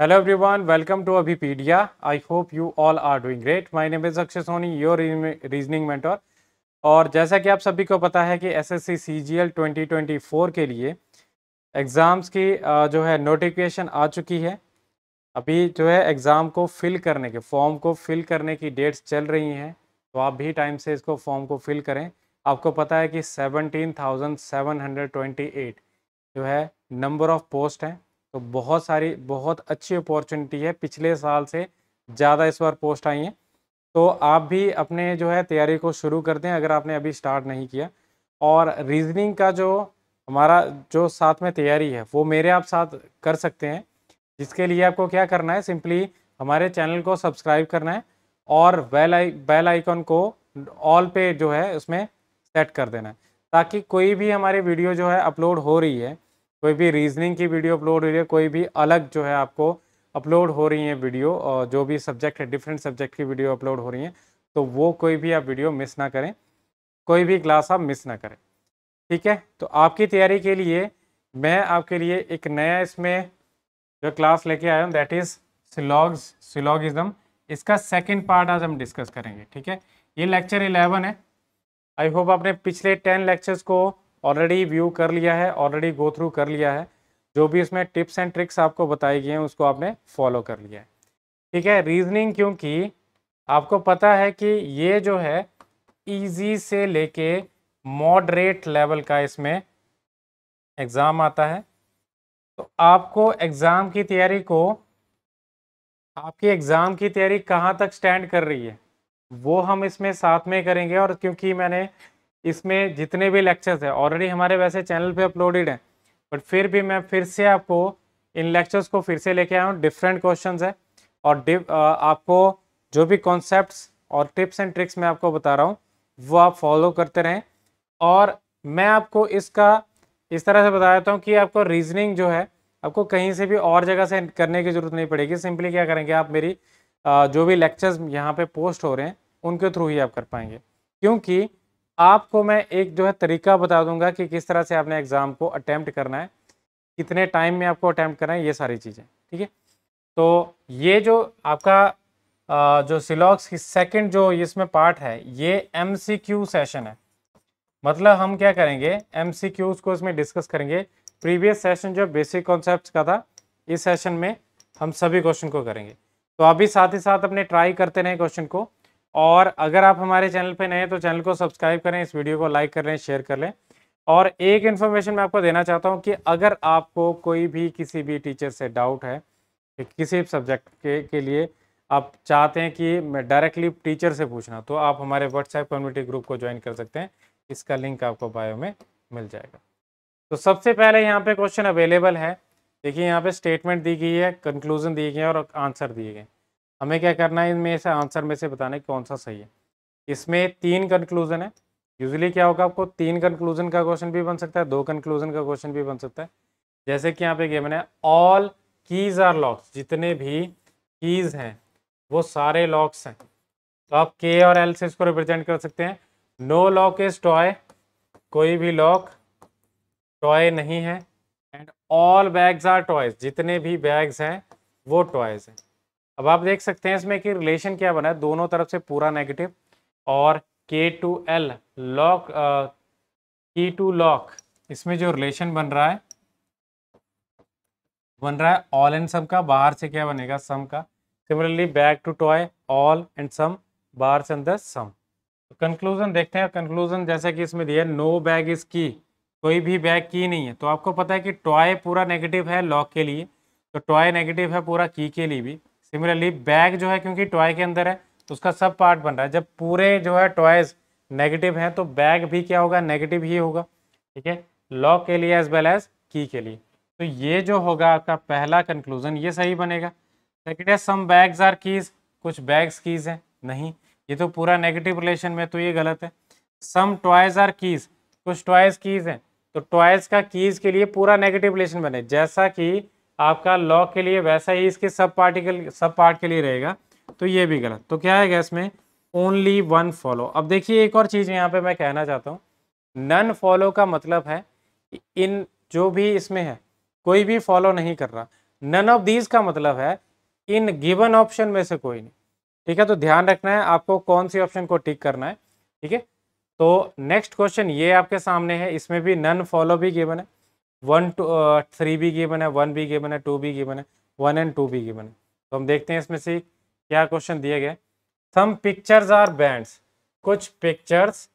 hello everyone welcome to Abhipedia I hope you all are doing great my name is Akshay Soni your reasoning mentor और जैसा कि आप सभी को पता है कि S S C C G L twenty twenty four के लिए एग्ज़ाम्स की जो है नोटिफिकेशन आ चुकी है अभी जो है एग्ज़ाम को फिल करने के फॉर्म को फिल करने की डेट्स चल रही हैं तो आप भी टाइम से इसको फॉर्म को फिल करें आपको पता है कि seventeen thousand seven hundred twenty eight जो है नंबर ऑफ़ पोस्ट हैं तो बहुत सारी बहुत अच्छी अपॉर्चुनिटी है पिछले साल से ज़्यादा इस बार पोस्ट आई हैं तो आप भी अपने जो है तैयारी को शुरू कर दें अगर आपने अभी स्टार्ट नहीं किया और रीजनिंग का जो हमारा जो साथ में तैयारी है वो मेरे आप साथ कर सकते हैं जिसके लिए आपको क्या करना है सिंपली हमारे चैनल को सब्सक्राइब करना है और बेल आई बेल आइकॉन को ऑल पे जो है उसमें सेट कर देना है ताकि कोई भी हमारी वीडियो जो है अपलोड हो रही है कोई भी रीजनिंग की वीडियो अपलोड हो रही है कोई भी अलग जो है आपको अपलोड हो रही है वीडियो और जो भी सब्जेक्ट है डिफरेंट सब्जेक्ट की वीडियो अपलोड हो रही हैं तो वो कोई भी आप वीडियो मिस ना करें कोई भी क्लास आप मिस ना करें ठीक है तो आपकी तैयारी के लिए मैं आपके लिए एक नया इसमें जो क्लास लेके आया हूँ दैट इज़ सिलॉग्स सिलॉगिज्म इसका सेकंड पार्ट आज हम डिस्कस करेंगे ठीक है ये लेक्चर 11 है आई होप आपने पिछले 10 लेक्चर्स को ऑलरेडी व्यू कर लिया है ऑलरेडी गो थ्रू कर लिया है जो भी इसमें टिप्स एंड ट्रिक्स आपको बताई गई हैं उसको आपने फॉलो कर लिया है ठीक है रीजनिंग क्योंकि आपको पता है कि ये जो है ईजी से लेके मॉडरेट लेवल का इसमें एग्ज़ाम आता है तो आपको एग्ज़ाम की तैयारी को आपकी एग्ज़ाम की तैयारी कहाँ तक स्टैंड कर रही है वो हम इसमें साथ में करेंगे और क्योंकि मैंने इसमें जितने भी लेक्चर्स हैं ऑलरेडी हमारे वैसे चैनल पे अपलोडेड हैं बट फिर भी मैं फिर से आपको इन लेक्चर्स को फिर से लेके आया हूँ डिफरेंट क्वेश्चन है और आपको जो भी कॉन्सेप्ट और टिप्स एंड ट्रिक्स मैं आपको बता रहा हूँ वो आप फॉलो करते रहें और मैं आपको इसका इस तरह से बता देता हूँ कि आपको रीजनिंग जो है आपको कहीं से भी और जगह से करने की ज़रूरत नहीं पड़ेगी सिंपली क्या करेंगे आप मेरी जो भी लेक्चर्स यहाँ पे पोस्ट हो रहे हैं उनके थ्रू ही आप कर पाएंगे क्योंकि आपको मैं एक जो है तरीका बता दूंगा कि किस तरह से आपने एग्ज़ाम को अटैम्प्ट करना है कितने टाइम में आपको अटैम्प्ट करना है ये सारी चीज़ें ठीक है तो ये जो आपका जो सिलॉक्स की सेकंड जो इसमें पार्ट है ये एम सेशन है मतलब हम क्या करेंगे एम को इसमें डिस्कस करेंगे प्रीवियस सेशन जो बेसिक कॉन्सेप्ट का था इस सेशन में हम सभी क्वेश्चन को करेंगे तो अभी साथ ही साथ अपने ट्राई करते रहें क्वेश्चन को और अगर आप हमारे चैनल पे नए हैं तो चैनल को सब्सक्राइब करें इस वीडियो को लाइक कर लें शेयर कर लें और एक इन्फॉर्मेशन मैं आपको देना चाहता हूँ कि अगर आपको कोई भी किसी भी टीचर से डाउट है कि किसी भी सब्जेक्ट के, के लिए आप चाहते हैं कि मैं डायरेक्टली टीचर से पूछना तो आप हमारे व्हाट्सएप कम्युनिटी ग्रुप को ज्वाइन कर सकते हैं इसका लिंक आपको बायो में मिल जाएगा तो सबसे पहले यहाँ पे क्वेश्चन अवेलेबल है देखिए यहाँ पे स्टेटमेंट दी गई है कंक्लूजन दिए गए हैं और आंसर दिए गए हैं हमें क्या करना है इनमें से आंसर में से बताना है कौन सा सही है इसमें तीन कंक्लूजन है यूजली क्या होगा आपको तीन कंक्लूजन का क्वेश्चन भी बन सकता है दो कंक्लूजन का क्वेश्चन भी बन सकता है जैसे कि यहाँ पे गेम है ऑल कीज आर लॉक्स जितने भी कीज हैं वो सारे लॉक्स हैं तो आप के और एल से इसको रिप्रेजेंट कर सकते हैं नो लॉक इज टॉय कोई भी लॉक टॉय नहीं है and all bags are toys जितने भी बैग्स हैं वो टॉयज हैं अब आप देख सकते हैं इसमें कि रिलेशन क्या बना है दोनों तरफ से पूरा नेगेटिव और के टू एल लॉक की टू लॉक इसमें जो रिलेशन बन रहा है बन रहा है ऑल एंड सम का बाहर से क्या बनेगा सम का similarly back to toy all and some बाहर से अंदर सम कंक्लूजन तो देखते हैं कंक्लूजन जैसा कि इसमें दिया नो बैग इज की कोई भी बैग की नहीं है तो आपको पता है कि टॉय पूरा नेगेटिव है लॉक के लिए तो टॉय नेगेटिव है पूरा की के लिए भी सिमिलरली बैग जो है क्योंकि टॉय के अंदर है तो उसका सब पार्ट बन रहा है जब पूरे जो है टॉयज नेगेटिव हैं तो बैग भी क्या होगा नेगेटिव ही होगा ठीक है लॉक के लिए एज वेल एज की के लिए तो ये जो होगा आपका पहला कंक्लूजन ये सही बनेगा सेकेंड है सम बैग्स आर कीज कुछ बैग्स कीज हैं नहीं ये तो पूरा नेगेटिव रिलेशन में तो ये गलत है सम टॉयज आर कीज कुछ टॉयज कीज हैं तो टॉयज का कीज के लिए पूरा नेगेटिव रिलेशन बने जैसा कि आपका लॉ के लिए वैसा ही इसके सब पार्टिकल सब पार्ट के लिए रहेगा तो ये भी गलत तो क्या है इसमें ओनली वन फॉलो अब देखिए एक और चीज़ यहाँ पे मैं कहना चाहता हूँ नन फॉलो का मतलब है इन जो भी इसमें है कोई भी फॉलो नहीं कर रहा नन ऑफ दीज का मतलब है इन गिवन ऑप्शन में से कोई नहीं ठीक है तो ध्यान रखना है आपको कौन सी ऑप्शन को टिक करना है ठीक है तो नेक्स्ट क्वेश्चन ये आपके सामने है इसमें भी नन फॉलो भी गिवन है वन टू थ्री भी गिवन है वन भी गिवन है टू भी गिवन है वन एंड टू भी गिवन है तो हम देखते हैं इसमें से क्या क्वेश्चन दिया गया सम पिक्चर्स आर बैंड्स कुछ pictures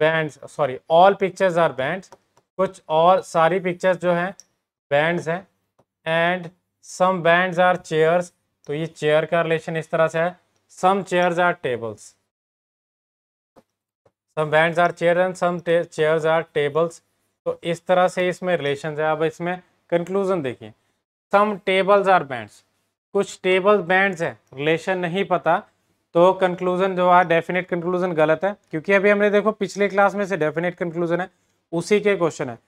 bands sorry all pictures are bands कुछ और सारी पिक्चर्स जो हैं बैंड्स हैं and some bands are chairs तो ये चेयर का रिलेशन इस तरह से है some chairs are tables some bands are chair and some chairs are tables तो इस तरह से इसमें रिलेशन है अब इसमें कंक्लूजन देखिए सम टेबल्स आर बैंड्स कुछ टेबल बैंड्स हैं रिलेशन नहीं पता तो कंक्लूजन जो है डेफिनेट कंक्लूजन गलत है क्योंकि अभी हमने देखो पिछले क्लास में से डेफिनेट कंक्लूजन है उसी के क्वेश्चन है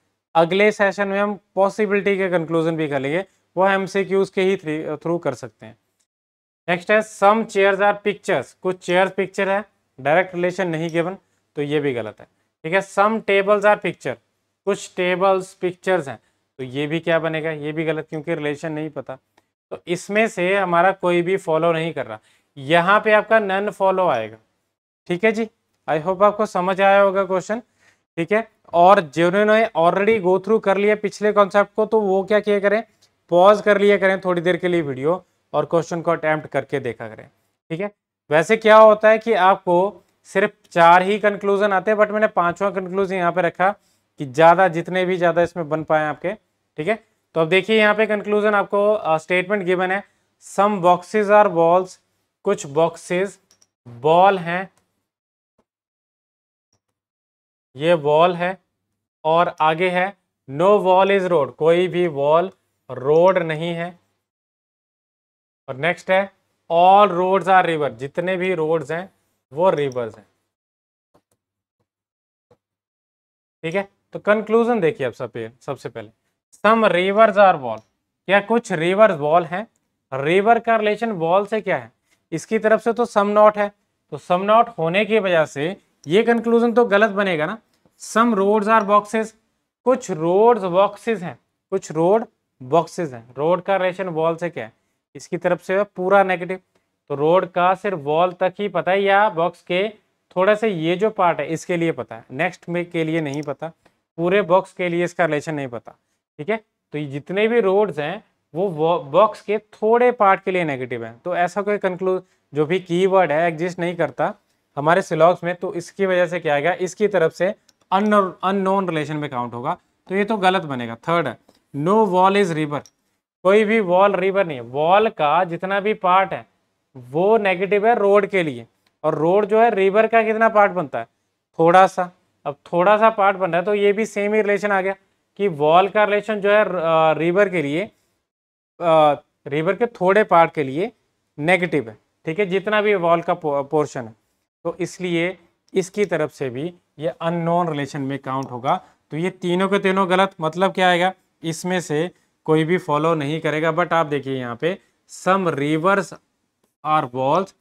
अगले सेशन में हम पॉसिबिलिटी के कंक्लूजन भी कर लेंगे वो एम सी क्यूज के ही थ्रू कर सकते हैं नेक्स्ट है सम चेयर्स आर पिक्चर्स कुछ चेयर्स पिक्चर है डायरेक्ट रिलेशन नहीं गिवन तो ये भी गलत है ठीक है सम टेबल्स आर पिक्चर कुछ टेबल्स पिक्चर्स हैं तो ये भी क्या बनेगा ये भी गलत क्योंकि रिलेशन नहीं पता तो इसमें से हमारा कोई भी फॉलो नहीं कर रहा यहाँ पे आपका नन फॉलो आएगा ठीक है जी आई होप आपको समझ आया होगा क्वेश्चन ठीक है और जिन्होंने ऑलरेडी गो थ्रू कर लिया पिछले कॉन्सेप्ट को तो वो क्या किया करें पॉज कर लिया करें थोड़ी देर के लिए वीडियो और क्वेश्चन को अटैम्प्ट करके देखा करें ठीक है वैसे क्या होता है कि आपको सिर्फ चार ही कंक्लूजन आते हैं बट मैंने पांचवा कंक्लूजन यहाँ पे रखा कि ज़्यादा जितने भी ज़्यादा इसमें बन पाए आपके ठीक है तो अब देखिए यहाँ पे कंक्लूजन आपको स्टेटमेंट गिवन है सम बॉक्सेस आर बॉल्स कुछ बॉक्सेस बॉल हैं ये बॉल है और आगे है नो वॉल इज रोड कोई भी वॉल रोड नहीं है और नेक्स्ट है ऑल रोड्स आर रिवर जितने भी रोड्स हैं वो रिवर्स हैं ठीक है तो कंक्लूजन देखिए अब सब सबसे पहले सम रिवर्स आर वॉल क्या कुछ रिवर्स वॉल हैं रिवर का रिलेशन वॉल से क्या है इसकी तरफ से तो सम नॉट है तो सम नॉट होने की वजह से ये कंक्लूजन तो गलत बनेगा ना सम रोड्स आर बॉक्सेस कुछ रोड्स बॉक्सेस हैं कुछ रोड बॉक्सेस हैं रोड का रिलेशन वॉल से क्या है इसकी तरफ से पूरा नेगेटिव तो रोड का सिर्फ वॉल तक ही पता है या बॉक्स के थोड़ा सा ये जो पार्ट है इसके लिए पता है नेक्स्ट में के लिए नहीं पता पूरे बॉक्स के लिए इसका रिलेशन नहीं पता ठीक है तो ये जितने भी रोड्स हैं वो बॉक्स के थोड़े पार्ट के लिए नेगेटिव हैं तो ऐसा कोई कंक्लूज जो भी कीवर्ड है एग्जिस्ट नहीं करता हमारे सिलॉग्स में तो इसकी वजह से क्या आएगा इसकी तरफ से अननोन रिलेशन में काउंट होगा तो ये तो गलत बनेगा थर्ड है नो वॉल इज रिवर कोई भी वॉल रिवर नहीं है वॉल का जितना भी पार्ट है वो नेगेटिव है रोड के लिए और रोड जो है रिवर का कितना पार्ट बनता है थोड़ा सा अब थोड़ा सा पार्ट बन रहा है तो ये भी सेम ही रिलेशन आ गया कि वॉल का रिलेशन जो है रिवर के लिए रिवर के थोड़े पार्ट के लिए नेगेटिव है ठीक है जितना भी वॉल का पोर्शन है तो इसलिए इसकी तरफ से भी ये अननोन रिलेशन में काउंट होगा तो ये तीनों के तीनों गलत मतलब क्या आएगा इसमें से कोई भी फॉलो नहीं करेगा बट आप देखिए यहाँ पे some rivers are walls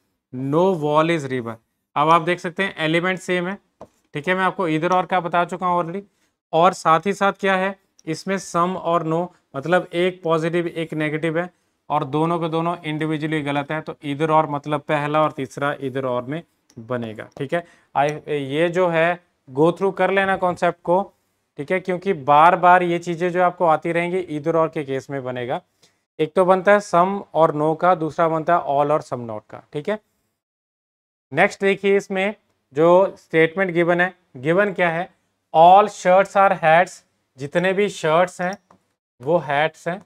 no wall is river अब आप देख सकते हैं एलिमेंट सेम है ठीक है मैं आपको इधर और क्या बता चुका हूँ ऑलरेडी और साथ ही साथ क्या है इसमें सम और नो मतलब एक पॉजिटिव एक नेगेटिव है और दोनों के दोनों इंडिविजुअली गलत हैं तो इधर और मतलब पहला और तीसरा इधर और में बनेगा ठीक है आई ये जो है गो थ्रू कर लेना कॉन्सेप्ट को ठीक है क्योंकि बार बार ये चीज़ें जो आपको आती रहेंगी इधर और के केस में बनेगा एक तो बनता है सम और नो का दूसरा बनता है ऑल और सम नोट का ठीक है नेक्स्ट देखिए इसमें जो स्टेटमेंट गिवन है गिवन क्या है ऑल शर्ट्स आर हैट्स जितने भी शर्ट्स हैं वो हैट्स हैं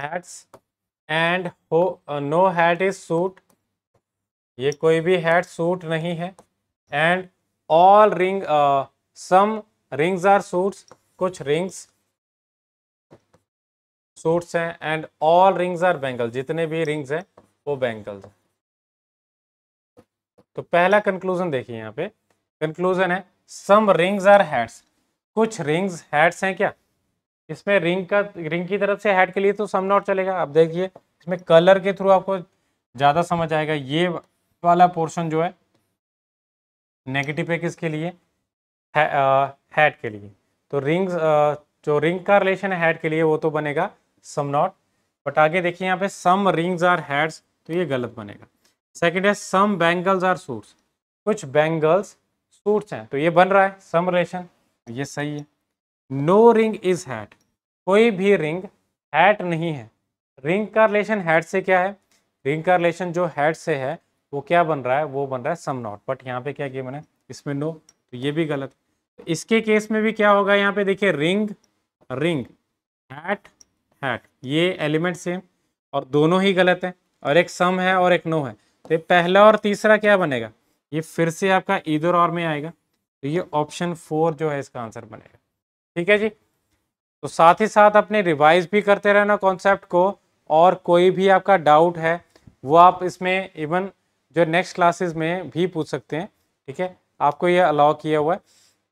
हैट्स एंड हो नो हैट इज सूट ये कोई भी हैट सूट नहीं है and all ring some rings are suits कुछ रिंग्स सूट्स हैं and all rings are bangle जितने भी रिंग्स हैं वो बैंगल्स हैं तो पहला कंक्लूजन देखिए यहाँ पे कंक्लूजन है सम रिंग्स आर हेड्स कुछ रिंग्स हेड्स हैं क्या इसमें रिंग का रिंग की तरफ से हेड के लिए तो सम नॉट चलेगा आप देखिए इसमें कलर के थ्रू आपको ज़्यादा समझ आएगा ये वाला पोर्शन जो है नेगेटिव है किसके लिए हेड के लिए तो रिंग्स जो रिंग का रिलेशन है के लिए वो तो बनेगा सम नॉट बट आगे देखिए यहाँ पे सम रिंग्स आर हेड्स तो ये गलत बनेगा सेकेंड है सम बैंगल्स आर सूट्स कुछ बैंगल्स सूट्स हैं तो ये बन रहा है सम रिलेशन ये सही है नो रिंग इज हैट कोई भी रिंग हैट नहीं है रिंग का रिलेशन हैट से क्या है रिंग का रिलेशन जो हैट से है वो क्या बन रहा है वो बन रहा है सम नॉट बट यहाँ पे क्या किया मैंने इसमें नो तो ये भी गलत इसके केस में भी क्या होगा यहाँ पे देखिए रिंग रिंग हैट हैट ये एलिमेंट सेम और दोनों ही गलत है और एक सम है और एक नो है तो पहला और तीसरा क्या बनेगा ये फिर से आपका इधर और में आएगा तो ये ऑप्शन फोर जो है इसका आंसर बनेगा ठीक है जी तो साथ ही साथ अपने रिवाइज भी करते रहना कॉन्सेप्ट को और कोई भी आपका डाउट है वो आप इसमें इवन जो नेक्स्ट क्लासेस में भी पूछ सकते हैं ठीक है आपको ये अलाउ किया हुआ है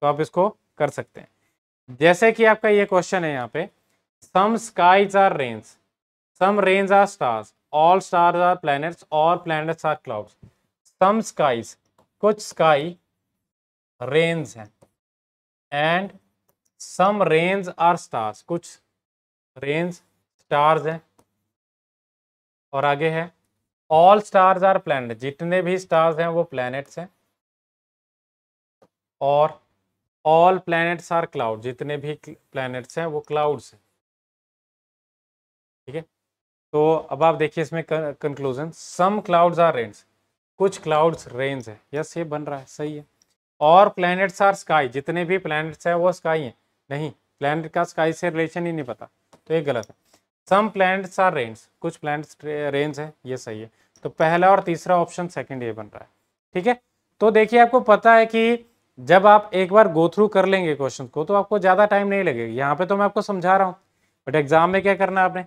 तो आप इसको कर सकते हैं जैसे कि आपका ये क्वेश्चन है यहाँ पे some skies are rains some rains are stars all stars are planets all planets are clouds some skies कुछ स्काई रेन्स हैं and some rains are stars कुछ रेन्स स्टार्स हैं और आगे है ऑल स्टार्स आर प्लैनेट जितने भी stars हैं वो प्लैनेट्स हैं और ऑल प्लैनेट्स आर क्लाउड जितने भी प्लैनेट्स हैं वो क्लाउड्स हैं ठीक है तो अब आप देखिए इसमें conclusion some clouds are rains कुछ क्लाउड्स रेन्स है यस ये बन रहा है सही है और प्लैनेट्स आर स्काई जितने भी प्लैनेट्स हैं वो स्काई हैं नहीं प्लैनेट का स्काई से रिलेशन ही नहीं पता तो ये गलत है सम प्लैनेट्स आर रेन्स कुछ प्लैनेट्स रेन्स हैं ये सही है तो पहला और तीसरा ऑप्शन सेकेंड ये बन रहा है ठीक है तो देखिए आपको पता है कि जब आप एक बार गो थ्रू कर लेंगे क्वेश्चन को तो आपको ज़्यादा टाइम नहीं लगेगा यहाँ पे तो मैं आपको समझा रहा हूँ बट एग्जाम में क्या करना है आपने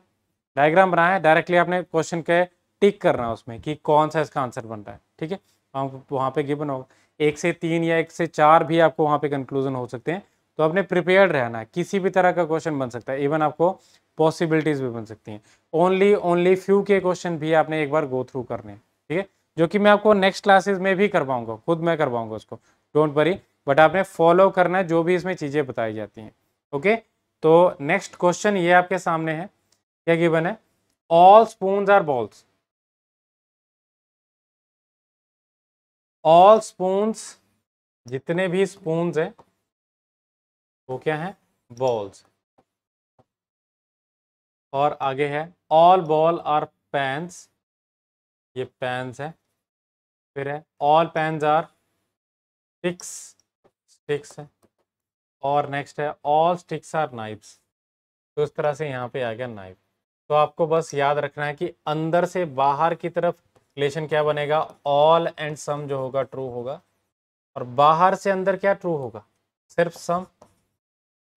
डायग्राम बनाया है डायरेक्टली आपने क्वेश्चन के टिक करना है उसमें कि कौन सा इसका आंसर बन रहा है ठीक है हम वहाँ पे गिवन होगा एक से तीन या एक से चार भी आपको वहाँ पे कंक्लूजन हो सकते हैं तो आपने प्रिपेयर रहना है किसी भी तरह का क्वेश्चन बन सकता है इवन आपको पॉसिबिलिटीज भी बन सकती हैं ओनली ओनली फ्यू के क्वेश्चन भी आपने एक बार गो थ्रू करने हैं ठीक है जो कि मैं आपको नेक्स्ट क्लासेज में भी करवाऊंगा खुद मैं करवाऊंगा उसको डोंट वरी बट आपने फॉलो करना है जो भी इसमें चीज़ें बताई जाती हैं ओके तो नेक्स्ट क्वेश्चन ये आपके सामने है क्या गिवन है all spoon are balls all spoons जितने भी स्पून्स हैं वो क्या है बॉल्स और आगे है ऑल बॉल आर पैंस ये पैंस है फिर है all pans are sticks sticks है और नेक्स्ट है ऑल स्टिक्स आर नाइफ्स तो इस तरह से यहाँ पे आ गया नाइफ तो आपको बस याद रखना है कि अंदर से बाहर की तरफ रिलेशन क्या बनेगा ऑल एंड सम जो होगा ट्रू होगा और बाहर से अंदर क्या ट्रू होगा सिर्फ सम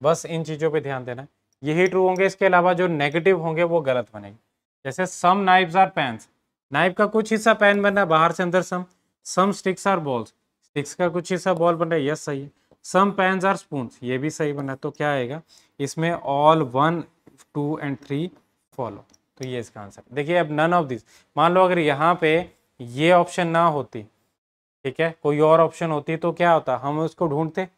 बस इन चीज़ों पे ध्यान देना यही ट्रू होंगे इसके अलावा जो नेगेटिव होंगे वो गलत बनेंगे जैसे some knives are pans knife का कुछ हिस्सा पैन बन रहा है बाहर से अंदर some some sticks are balls sticks का कुछ हिस्सा बॉल बन रहा है यस सही है सम पैंस आर स्पून ये भी सही बन रहा है तो क्या आएगा इसमें all one two and three follow तो ये इसका आंसर देखिए अब नन ऑफ दिस मान लो अगर यहाँ पे ये ऑप्शन ना होती ठीक है कोई और ऑप्शन होती तो क्या होता हम उसको ढूंढते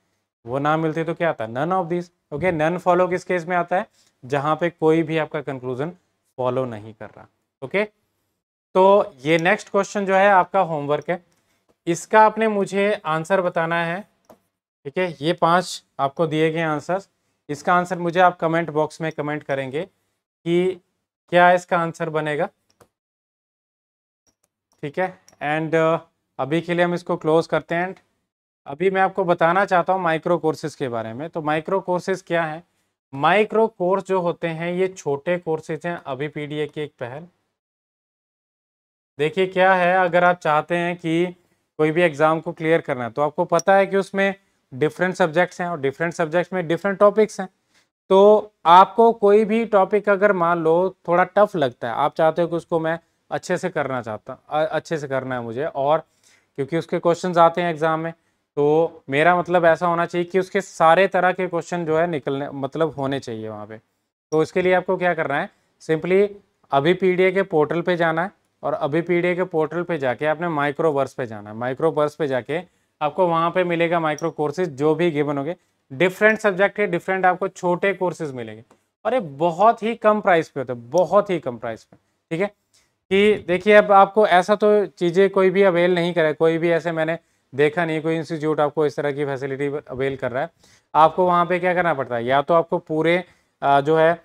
वो ना मिलते तो क्या आता none of this okay none follow किस केस में आता है जहाँ पे कोई भी आपका कंक्लूजन फॉलो नहीं कर रहा ओके तो ये नेक्स्ट क्वेश्चन जो है आपका होमवर्क है इसका आपने मुझे आंसर बताना है ठीक है ये पांच आपको दिए गए आंसर्स इसका आंसर मुझे आप कमेंट बॉक्स में कमेंट करेंगे कि क्या इसका आंसर बनेगा ठीक है एंड uh, अभी के लिए हम इसको क्लोज करते हैं एंड अभी मैं आपको बताना चाहता हूँ माइक्रो कोर्सेज के बारे में तो माइक्रो कोर्सेज क्या है माइक्रो कोर्स जो होते हैं ये छोटे कोर्सेज हैं अभी ए की एक पहल देखिए क्या है अगर आप चाहते हैं कि कोई भी एग्ज़ाम को क्लियर करना है तो आपको पता है कि उसमें डिफरेंट सब्जेक्ट्स हैं और डिफरेंट सब्जेक्ट्स में डिफरेंट टॉपिक्स हैं तो आपको कोई भी टॉपिक अगर मान लो थोड़ा टफ लगता है आप चाहते हो कि उसको मैं अच्छे से करना चाहता अच्छे से करना है मुझे और क्योंकि उसके क्वेश्चन आते हैं एग्ज़ाम में तो मेरा मतलब ऐसा होना चाहिए कि उसके सारे तरह के क्वेश्चन जो है निकलने मतलब होने चाहिए वहाँ पे तो इसके लिए आपको क्या करना है सिंपली अभी पी के पोर्टल पे जाना है और अभी पी के पोर्टल पे जाके आपने माइक्रोवर्स पे जाना है माइक्रोवर्स पे जाके आपको वहाँ पे मिलेगा माइक्रो कोर्सेज जो भी गिवन होंगे डिफरेंट सब्जेक्ट है डिफरेंट आपको छोटे कोर्सेज मिलेंगे और ये बहुत ही कम प्राइस पे होते हैं बहुत ही कम प्राइस पे ठीक है कि देखिए अब आपको ऐसा तो चीज़ें कोई भी अवेल नहीं करे कोई भी ऐसे मैंने देखा नहीं कोई इंस्टीट्यूट आपको इस तरह की फैसिलिटी अवेल कर रहा है आपको वहाँ पे क्या करना पड़ता है या तो आपको पूरे जो है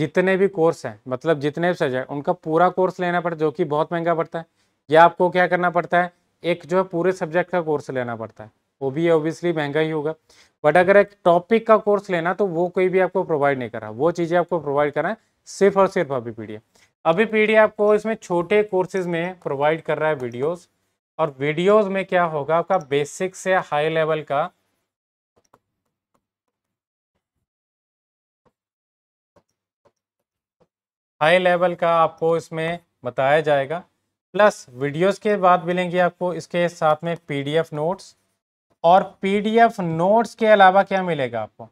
जितने भी कोर्स हैं मतलब जितने भी सब्जेक्ट उनका पूरा कोर्स लेना पड़ता है जो कि बहुत महंगा पड़ता है या आपको क्या करना पड़ता है एक जो है पूरे सब्जेक्ट का कोर्स लेना पड़ता है वो भी ऑब्वियसली महंगा ही होगा बट अगर एक टॉपिक का कोर्स लेना तो वो कोई भी आपको प्रोवाइड नहीं करा वो चीज़ें आपको प्रोवाइड करा है सिर्फ और सिर्फ अभी पीडीए अभी पीडीए आपको इसमें छोटे कोर्सेज में प्रोवाइड कर रहा है वीडियोस और वीडियोस में क्या होगा आपका बेसिक से हाई लेवल का हाई लेवल का आपको इसमें बताया जाएगा प्लस वीडियोस के बाद मिलेंगे आपको इसके साथ में पीडीएफ नोट्स और पीडीएफ नोट्स के अलावा क्या मिलेगा आपको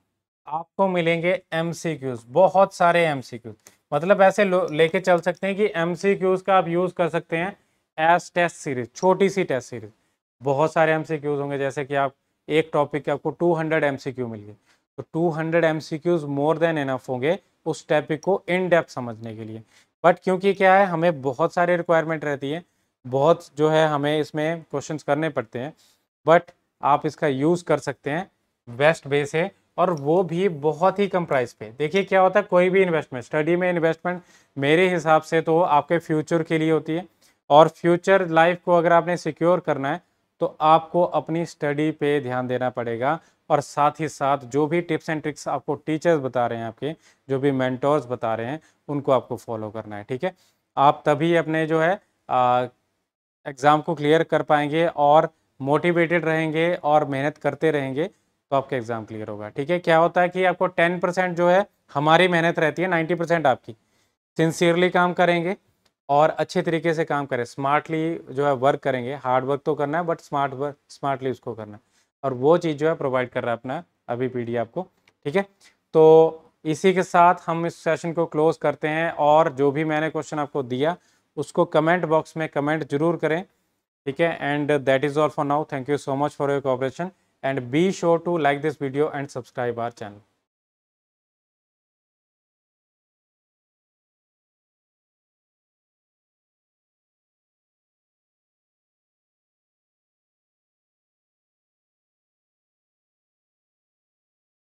आपको मिलेंगे एमसीक्यूज बहुत सारे एमसीक्यूज मतलब ऐसे लेके चल सकते हैं कि एमसीक्यूज का आप यूज़ कर सकते हैं एज टेस्ट सीरीज छोटी सी टेस्ट सीरीज बहुत सारे एम होंगे जैसे कि आप एक टॉपिक के आपको 200 हंड्रेड एम मिल गए तो 200 हंड्रेड एम मोर देन इनफ होंगे उस टॉपिक को इन डेप्थ समझने के लिए बट क्योंकि क्या है हमें बहुत सारे रिक्वायरमेंट रहती है बहुत जो है हमें इसमें क्वेश्चन करने पड़ते हैं बट आप इसका यूज़ कर सकते हैं बेस्ट बेस है और वो भी बहुत ही कम प्राइस पे देखिए क्या होता है कोई भी इन्वेस्टमेंट स्टडी में इन्वेस्टमेंट मेरे हिसाब से तो आपके फ्यूचर के लिए होती है और फ्यूचर लाइफ को अगर आपने सिक्योर करना है तो आपको अपनी स्टडी पे ध्यान देना पड़ेगा और साथ ही साथ जो भी टिप्स एंड ट्रिक्स आपको टीचर्स बता रहे हैं आपके जो भी मैंटोर्स बता रहे हैं उनको आपको फॉलो करना है ठीक है आप तभी अपने जो है एग्ज़ाम को क्लियर कर पाएंगे और मोटिवेटेड रहेंगे और मेहनत करते रहेंगे तो आपका एग्ज़ाम क्लियर होगा ठीक है क्या होता है कि आपको टेन परसेंट जो है हमारी मेहनत रहती है नाइन्टी परसेंट आपकी सिंसियरली काम करेंगे और अच्छे तरीके से काम करें स्मार्टली जो है वर्क करेंगे हार्ड वर्क तो करना है बट स्मार्ट वर्क स्मार्टली उसको करना है और वो चीज़ जो है प्रोवाइड कर रहा है अपना अभी डी आपको ठीक है तो इसी के साथ हम इस सेशन को क्लोज करते हैं और जो भी मैंने क्वेश्चन आपको दिया उसको कमेंट बॉक्स में कमेंट जरूर करें ठीक है and that is all for now thank you so much for your cooperation and be sure to like this video and subscribe our channel